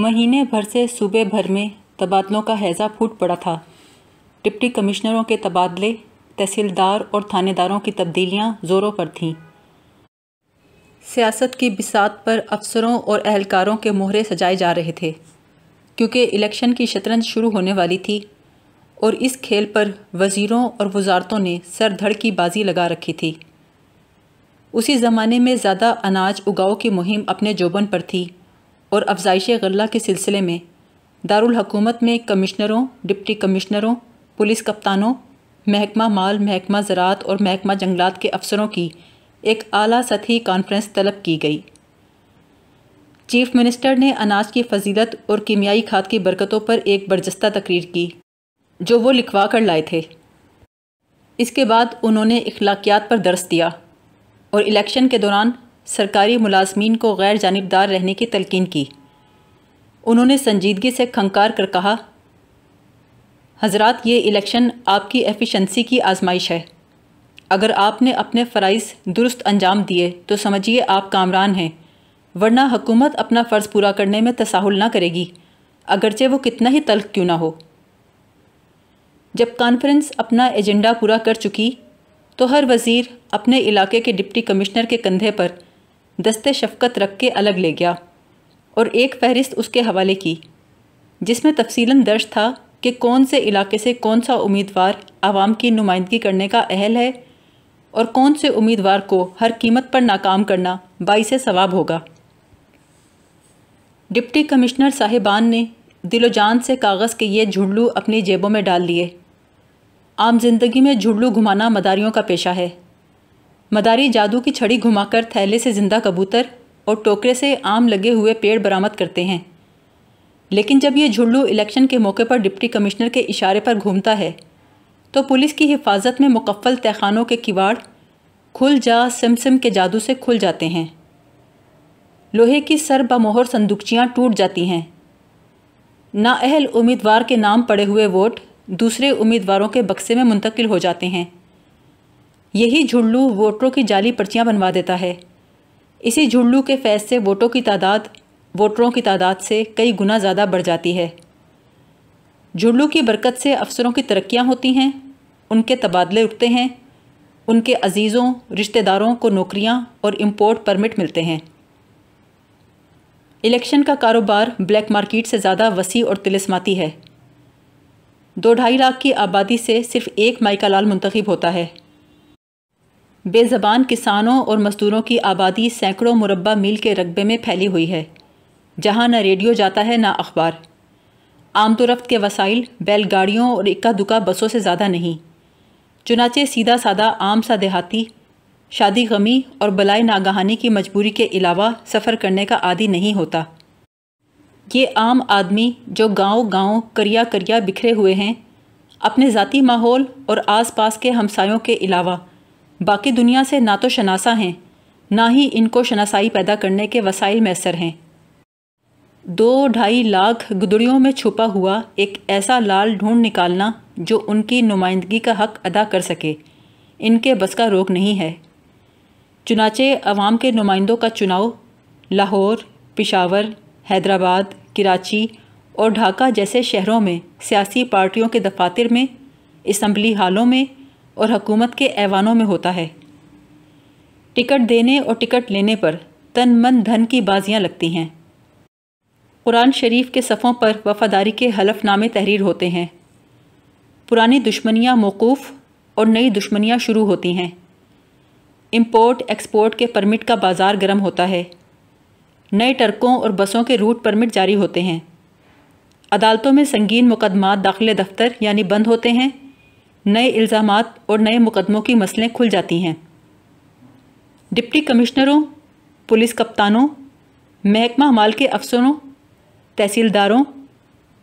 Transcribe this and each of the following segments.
महीने भर से सूबे भर में तबादलों का हैजा फूट पड़ा था डिप्टी कमिश्नरों के तबादले तहसीलदार और थानेदारों की तब्दीलियां ज़ोरों पर थीं सियासत की बिसात पर अफसरों और अहलकारों के मोहरे सजाए जा रहे थे क्योंकि इलेक्शन की शतरंज शुरू होने वाली थी और इस खेल पर वज़ीरों और वजारतों ने सर धड़ की बाजी लगा रखी थी उसी ज़माने में ज़्यादा अनाज उगाओ की मुहिम अपने जोबन पर थी और अफजाइश गल्ला के सिलसिले में दारुल हकूमत में कमिश्नरों डिप्टी कमिश्नरों पुलिस कप्तानों महकमा माल महकमा ज़रात और महकमा जंगलात के अफसरों की एक आला सतही कॉन्फ्रेंस तलब की गई चीफ मिनिस्टर ने अनाज की फजीलत और कीमियाई खाद की बरकतों पर एक बर्जस्ता तकरीर की जो वो लिखवा कर लाए थे इसके बाद उन्होंने अखलाकियात पर दर्स दिया और इलेक्शन के दौरान सरकारी मुलाजमीन को गैर जानबदार रहने की तलकिन की उन्होंने संजीदगी से खंकार कर कहा हजरत ये इलेक्शन आपकी एफिशिएंसी की आजमाइश है अगर आपने अपने फ़राइज़ दुरुस्त अंजाम दिए तो समझिए आप कामरान हैं वरना हुकूमत अपना फ़र्ज़ पूरा करने में तसाहुल ना करेगी अगरचे वो कितना ही तल्ख क्यों ना हो जब कॉन्फ्रेंस अपना एजेंडा पूरा कर चुकी तो हर वज़ीर अपने इलाके के डिप्टी कमिश्नर के कंधे पर दस्ते शफकत रख के अलग ले गया और एक फहरिस्त उसके हवाले की जिसमें तफसीला दर्ज था कि कौन से इलाके से कौन सा उम्मीदवार आवाम की नुमाइंदगी करने का अहल है और कौन से उम्मीदवार को हर कीमत पर नाकाम करना बाईस सवाब होगा डिप्टी कमिश्नर साहिबान ने दिलोजान से कागज़ के ये झुड़लू अपनी जेबों में डाल लिए आम जिंदगी में झुड़लू घुमाना मदारियों का पेशा है मदारी जादू की छड़ी घुमाकर थैले से जिंदा कबूतर और टोकरे से आम लगे हुए पेड़ बरामद करते हैं लेकिन जब ये झुल्लू इलेक्शन के मौके पर डिप्टी कमिश्नर के इशारे पर घूमता है तो पुलिस की हिफाजत में मुकफ़ल तहखानों के किवाड़ खुल जा सिमसिम के जादू से खुल जाते हैं लोहे की सर बमोहर संदुकचियाँ टूट जाती हैं नाअहल उम्मीदवार के नाम पड़े हुए वोट दूसरे उम्मीदवारों के बक्से में मुंतकिल हो जाते हैं यही झुल्लू वोटरों की जाली पर्चियाँ बनवा देता है इसी झुल्लू के फैज से वोटों की तादाद वोटरों की तादाद से कई गुना ज़्यादा बढ़ जाती है झुल्लू की बरकत से अफसरों की तरक्याँ होती हैं उनके तबादले उठते हैं उनके अजीज़ों रिश्तेदारों को नौकरियाँ और इम्पोर्ट परमिट मिलते हैं इलेक्शन का कारोबार ब्लैक मार्केट से ज़्यादा वसी और तिलस्माती है दो ढाई लाख की आबादी से सिर्फ एक माइका लाल मुंतखब होता है बेजबान किसानों और मजदूरों की आबादी सैकड़ों मुरबा मील के रकबे में फैली हुई है जहाँ न रेडियो जाता है ना अखबार आमदोरफ्त के वसाइल बैलगाड़ियों और इक्का दुक्का बसों से ज़्यादा नहीं चुनाचे सीधा साधा आम सा देहाती शादी गमी और बलाई नागहानी की मजबूरी के अलावा सफ़र करने का आदि नहीं होता ये आम आदमी जो गांव गांव करिया करिया बिखरे हुए हैं अपने ज़ाती माहौल और आसपास के हमसायों के अलावा बाकी दुनिया से ना तो शनासा हैं ना ही इनको शनासाई पैदा करने के वसाइल मैसर हैं दो ढाई लाख गुदड़ियों में छुपा हुआ एक ऐसा लाल ढूंढ निकालना जो उनकी नुमाइंदगी का हक अदा कर सके इनके बस का रोक नहीं है चुनाचे अवाम के नुमाइंदों का चुनाव लाहौर पिशावर हैदराबाद कराची और ढाका जैसे शहरों में सियासी पार्टियों के दफातर में इसम्बली हालों में और हकूमत के ऐवानों में होता है टिकट देने और टिकट लेने पर तन मन धन की बाजियां लगती हैं कुरान शरीफ के सफ़ों पर वफादारी के हलफनामे तहरीर होते हैं पुरानी दुश्मनियां मौकूफ़ और नई दुश्मनियां शुरू होती हैं इंपोर्ट एक्सपोर्ट के परमिट का बाज़ार गर्म होता है नए ट्रकों और बसों के रूट परमिट जारी होते हैं अदालतों में संगीन मुकदमा दाखिले दफ्तर यानी बंद होते हैं नए इल्ज़ाम और नए मुकदमों की मसलें खुल जाती हैं डिप्टी कमिश्नरों पुलिस कप्तानों महकमा माल के अफसरों तहसीलदारों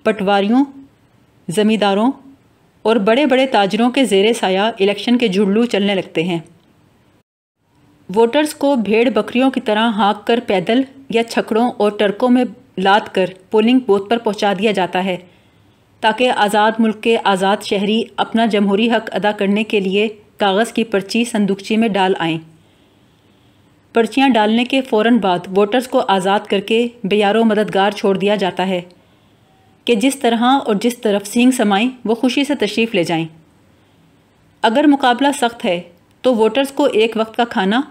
पटवारियों ज़मींदारों और बड़े बड़े ताजरों के जेर साया इलेक्शन के झुड़लू चलने लगते हैं वोटर्स को भेड़ बकरियों की तरह हाँक कर पैदल या छकड़ों और टर्कों में लाद कर पोलिंग बूथ पर पहुँचा दिया जाता है ताकि आज़ाद मुल्क के आज़ाद शहरी अपना जमहूरी हक अदा करने के लिए कागज़ की पर्ची संदूकची में डाल आएँ पर्चियाँ डालने के फ़ौर बाद वोटर्स को आज़ाद करके बेयारो मददगार छोड़ दिया जाता है कि जिस तरह और जिस तरफ सींग समाएँ वो खुशी से तशरीफ़ ले जाएँ अगर मुकाबला सख्त है तो वोटर्स को एक वक्त का खाना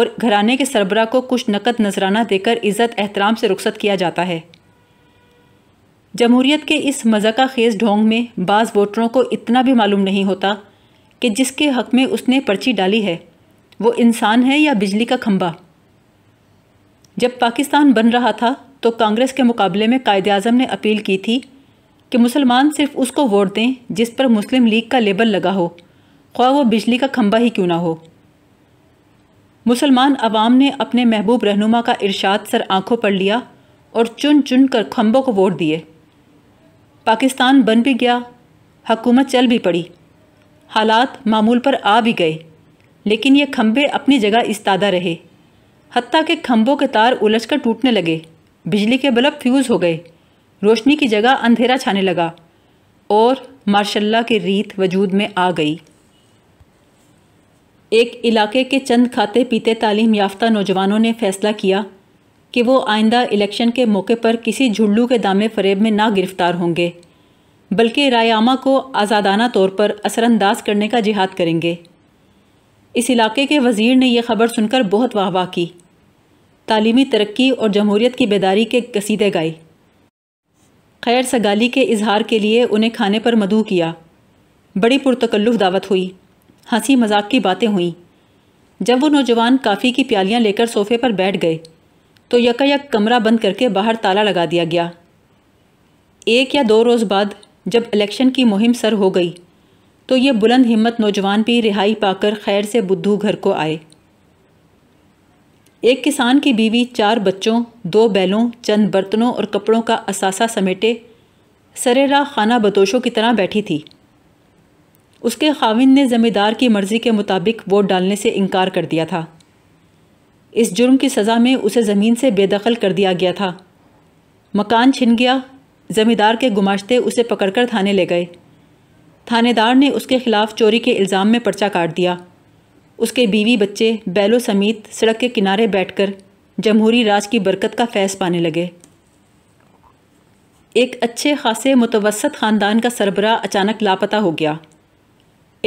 और घराने के सरबरा को कुछ नकद नजराना देकर इज़्ज़त एहतराम से रुखसत किया जाता है जमहूरीत के इस मजाका खेज ढोंग में बाज़ वोटरों को इतना भी मालूम नहीं होता कि जिसके हक में उसने पर्ची डाली है वो इंसान है या बिजली का खम्बा जब पाकिस्तान बन रहा था तो कांग्रेस के मुकाबले में कायद अजम ने अपील की थी कि मुसलमान सिर्फ उसको वोट दें जिस पर मुस्लिम लीग का लेबल लगा हो ख्वा वो बिजली का खम्बा ही क्यों ना हो मुसलमान अवाम ने अपने महबूब रहनुमा का इरशाद सर आंखों पर लिया और चुन चुन कर खम्बों को वोट दिए पाकिस्तान बन भी गया हकूमत चल भी पड़ी हालात मामूल पर आ भी गए लेकिन ये खम्भे अपनी जगह इस्तादा रहे हती के खम्भों के तार उलझ कर टूटने लगे बिजली के बल्ब फ्यूज़ हो गए रोशनी की जगह अंधेरा छाने लगा और मार्शल्ला की रीत वजूद में आ गई एक इलाके के चंद खाते पीते तालीम याफ्ता नौजवानों ने फैसला किया कि वो आइंदा इलेक्शन के मौके पर किसी झुल्लू के दामे फरेब में ना गिरफ्तार होंगे बल्कि रायआमा को आज़ादाना तौर पर असरानंदाज करने का जिहाद करेंगे इस इलाके के वज़ीर ने यह खबर सुनकर बहुत वाह वाह की तालीमी तरक्की और जमहूरीत की बेदारी के कसीदे गाए खैर सगाली के इजहार के लिए उन्हें खाने पर मदू किया बड़ी पुरतकल्लुफ़ दावत हुई हंसी मजाक की बातें हुईं जब वो नौजवान काफ़ी की प्यालियाँ लेकर सोफे पर बैठ गए तो यकायक कमरा बंद करके बाहर ताला लगा दिया गया एक या दो रोज़ बाद जब इलेक्शन की मुहिम सर हो गई तो ये बुलंद हिम्मत नौजवान भी रिहाई पाकर खैर से बुद्धू घर को आए एक किसान की बीवी चार बच्चों दो बैलों चंद बर्तनों और कपड़ों का असासा समेटे सरेरा खाना बतोशों की तरह बैठी थी उसके खाविन ने ज़मींदार की मर्ज़ी के मुताबिक वोट डालने से इनकार कर दिया था इस जुर्म की सज़ा में उसे ज़मीन से बेदखल कर दिया गया था मकान छिन गया ज़मींदार के गुमाश्ते उसे पकड़कर थाने ले गए थानेदार ने उसके खिलाफ चोरी के इल्ज़ाम में पर्चा काट दिया उसके बीवी बच्चे बैलों समेत सड़क के किनारे बैठकर जमहूरी राज की बरकत का फ़ैस पाने लगे एक अच्छे खासे मुतवसत ख़ानदान का सरबरा अचानक लापता हो गया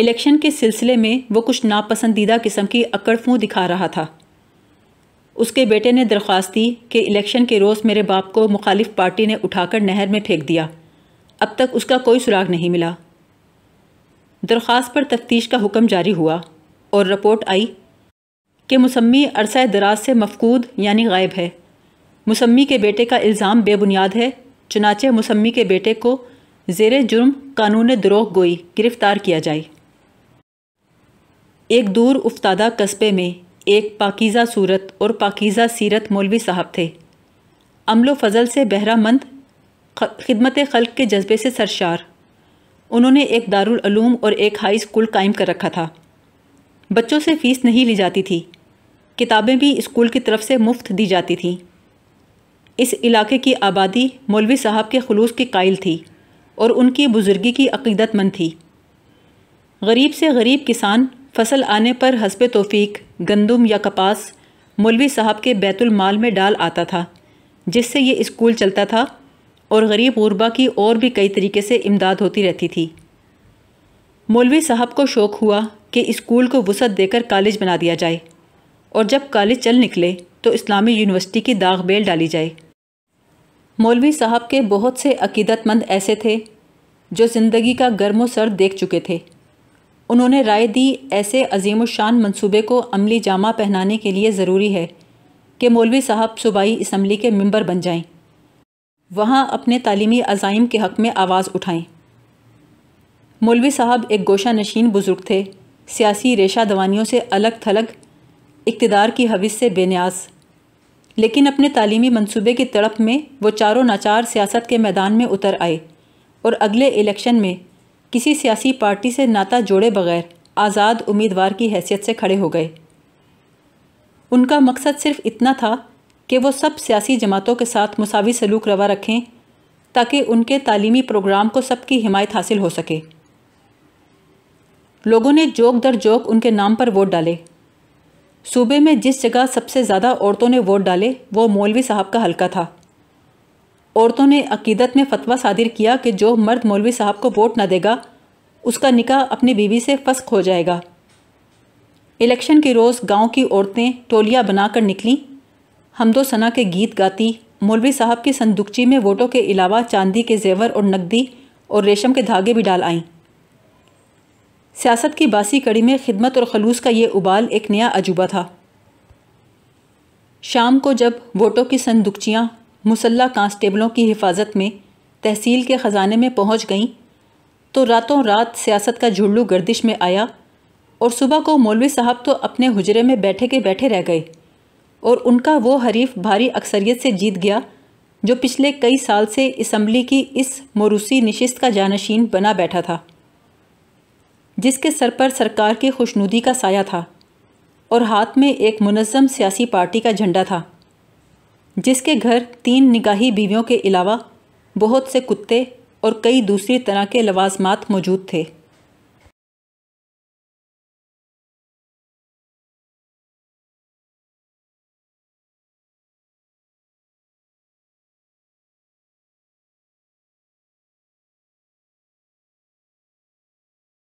इलेक्शन के सिलसिले में वो कुछ नापसंदीदा किस्म की अकड़फूँ दिखा रहा था उसके बेटे ने दरख्वास्त दी कि इलेक्शन के रोज़ मेरे बाप को मुखालिफ पार्टी ने उठाकर नहर में फेंक दिया अब तक उसका कोई सुराग नहीं मिला दरख्वास्त पर तफ्तीश का हुक्म जारी हुआ और रिपोर्ट आई कि मुसम्मी अरसा दराज से मफकूद यानी गायब है मुसम्मी के बेटे का इल्ज़ाम बेबुनियाद है चनाचे मुसम्मी के बेटे को जेर जुर्म कानून दरोह गोई गिरफ़्तार किया जाए एक दूर उफ्तादा कस्बे में एक पाकिज़ा सूरत और पाकिज़ा सीरत मौलवी साहब थे अमलो फजल से बहरामंद खिदमत ख़ल के जज्बे से सरशार उन्होंने एक दारूम और एक हाई स्कूल कायम कर रखा था बच्चों से फ़ीस नहीं ली जाती थी किताबें भी स्कूल की तरफ से मुफ्त दी जाती थीं इस इलाके की आबादी मौलवी साहब के खलूस की कायल थी और उनकी बुज़ुर्गी की अकीदतमंद थी गरीब से गरीब किसान फसल आने पर हसब तोफ़ी गंदम या कपास मौलवी साहब के बैतुल माल में डाल आता था जिससे ये स्कूल चलता था और गरीब गरीबा की और भी कई तरीके से इमदाद होती रहती थी मौलवी साहब को शौक़ हुआ कि स्कूल को वसत देकर कॉलेज बना दिया जाए और जब कॉलेज चल निकले तो इस्लामी यूनिवर्सिटी की दाग बेल डाली जाए मौलवी साहब के बहुत से अकीदतमंद ऐसे थे जो ज़िंदगी का गर्म सर देख चुके थे उन्होंने राय दी ऐसे अजीम शान मनसूबे को अमली जामा पहनाने के लिए ज़रूरी है कि मौलवी साहब सूबाई इसम्बली के मंबर बन जाएं वहाँ अपने तालीमी अज़ाइम के हक़ में आवाज़ उठाएं मौलवी साहब एक गोशा नशीन बुज़ुर्ग थे सियासी रेशा दवानियों से अलग थलग इकतदार की हविस से बेनियाज लेकिन अपने तालीमी मनसूबे की तड़प में वो चारों नाचार सियासत के मैदान में उतर आए और अगले इलेक्शन में किसी सियासी पार्टी से नाता जोड़े बगैर आज़ाद उम्मीदवार की हैसियत से खड़े हो गए उनका मकसद सिर्फ इतना था कि वो सब सियासी जमातों के साथ मसावी सलूक रवा रखें ताकि उनके तालीमी प्रोग्राम को सबकी हिमायत हासिल हो सके लोगों ने जोक दर जोक उनके नाम पर वोट डाले सूबे में जिस जगह सबसे ज़्यादा औरतों ने वोट डाले वो मौलवी साहब का हल्का था औरतों ने अकीदत में फतवा सादिर किया कि जो मर्द मौलवी साहब को वोट ना देगा उसका निकाह अपनी बीवी से फस्क हो जाएगा इलेक्शन के रोज़ गांव की औरतें टोलियां बनाकर निकलीं हमदो सना के गीत गाती मौलवी साहब की संदुकची में वोटों के अलावा चांदी के जेवर और नकदी और रेशम के धागे भी डाल आईं सियासत की बासी कड़ी में खिदमत और खलूस का ये उबाल एक नया अजूबा था शाम को जब वोटों की संदुकचियाँ मुसल्ला कांस्टेबलों की हिफाजत में तहसील के ख़जाने में पहुंच गईं तो रातों रात सियासत का झुल्लू गर्दिश में आया और सुबह को मौलवी साहब तो अपने हुजरे में बैठे के बैठे रह गए और उनका वो हरीफ भारी अक्सरियत से जीत गया जो पिछले कई साल से इसम्बली की इस मोरूसी नशस्त का जानशीन बना बैठा था जिसके सर पर सरकार की खुशनुदी का साया था और हाथ में एक मुनज़म सियासी पार्टी का झंडा था जिसके घर तीन निगाही बीवियों के अलावा बहुत से कुत्ते और कई दूसरी तरह के लवाजमात मौजूद थे